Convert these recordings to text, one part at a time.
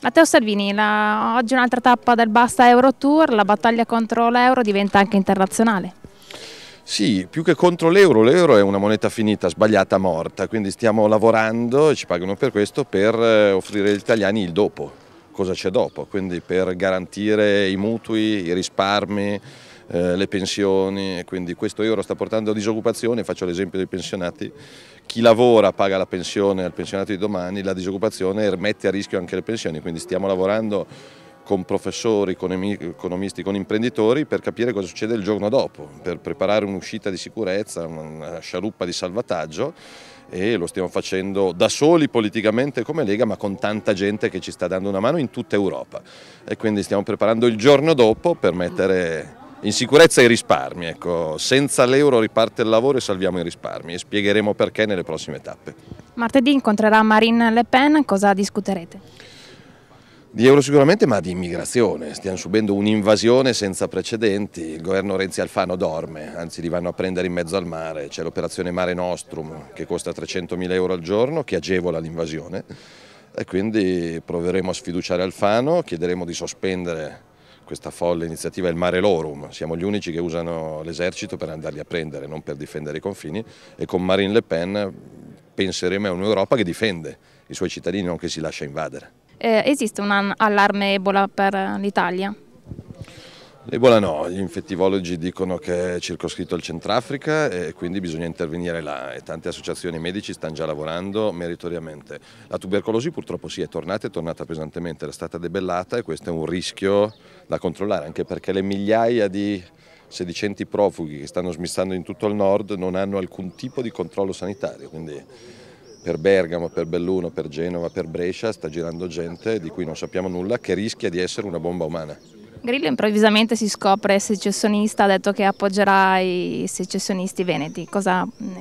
Matteo Salvini, la... oggi un'altra tappa del Basta Euro Tour, la battaglia contro l'euro diventa anche internazionale. Sì, più che contro l'euro, l'euro è una moneta finita, sbagliata, morta, quindi stiamo lavorando e ci pagano per questo per eh, offrire agli italiani il dopo, cosa c'è dopo, quindi per garantire i mutui, i risparmi, eh, le pensioni e quindi questo euro sta portando a disoccupazione, faccio l'esempio dei pensionati, chi lavora paga la pensione al pensionato di domani, la disoccupazione er, mette a rischio anche le pensioni, quindi stiamo lavorando con professori, con economisti, con imprenditori per capire cosa succede il giorno dopo, per preparare un'uscita di sicurezza, una scialuppa di salvataggio e lo stiamo facendo da soli politicamente come Lega ma con tanta gente che ci sta dando una mano in tutta Europa e quindi stiamo preparando il giorno dopo per mettere in sicurezza e risparmi, ecco. senza l'euro riparte il lavoro e salviamo i risparmi e spiegheremo perché nelle prossime tappe. Martedì incontrerà Marine Le Pen, cosa discuterete? Di euro sicuramente, ma di immigrazione. Stiamo subendo un'invasione senza precedenti. Il governo Renzi Alfano dorme, anzi li vanno a prendere in mezzo al mare. C'è l'operazione Mare Nostrum che costa 300.000 euro al giorno, che agevola l'invasione. E quindi proveremo a sfiduciare Alfano, chiederemo di sospendere questa folle iniziativa è il Mare Lorum, siamo gli unici che usano l'esercito per andarli a prendere, non per difendere i confini e con Marine Le Pen penseremo a un'Europa che difende i suoi cittadini, non che si lascia invadere. Eh, esiste un allarme Ebola per eh, l'Italia? L'Ebola no, gli infettivologi dicono che è circoscritto il Centrafrica e quindi bisogna intervenire là e tante associazioni medici stanno già lavorando meritoriamente. La tubercolosi purtroppo sì è tornata, è tornata pesantemente, era stata debellata e questo è un rischio da controllare anche perché le migliaia di sedicenti profughi che stanno smistando in tutto il nord non hanno alcun tipo di controllo sanitario, quindi per Bergamo, per Belluno, per Genova, per Brescia sta girando gente di cui non sappiamo nulla che rischia di essere una bomba umana. Grillo improvvisamente si scopre secessionista, ha detto che appoggerà i secessionisti veneti. Cosa mm,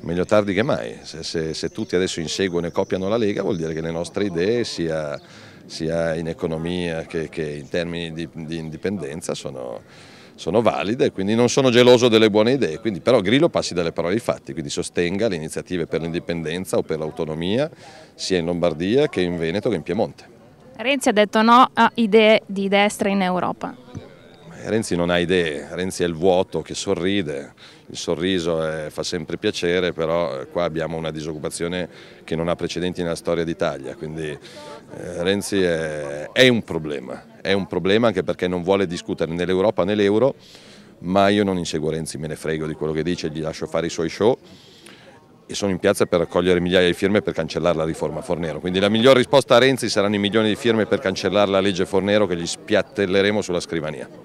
meglio tardi che mai. Se, se, se, tutti adesso inseguono e copiano la Lega vuol dire che le nostre idee sia, sia in economia che, che, in termini di, di indipendenza sono, sono, valide, quindi non sono geloso delle buone idee, quindi, però Grillo passi dalle parole ai fatti, quindi sostenga le iniziative per l'indipendenza o per l'autonomia sia in Lombardia che in Veneto che in Piemonte. Renzi ha detto no a idee di destra in Europa. Renzi non ha idee, Renzi è il vuoto che sorride, il sorriso è, eh, fa sempre piacere, però eh, qua abbiamo una disoccupazione che non ha precedenti nella storia d'Italia, quindi eh, Renzi è, è, un problema, è un problema anche perché non vuole discutere né l'Europa né l'euro, ma io non inseguo Renzi, me ne frego di quello che dice, gli lascio fare i suoi show e sono in piazza per raccogliere migliaia di firme per cancellare la riforma Fornero. Quindi la miglior risposta a Renzi saranno i milioni di firme per cancellare la legge Fornero che gli spiattelleremo sulla scrivania.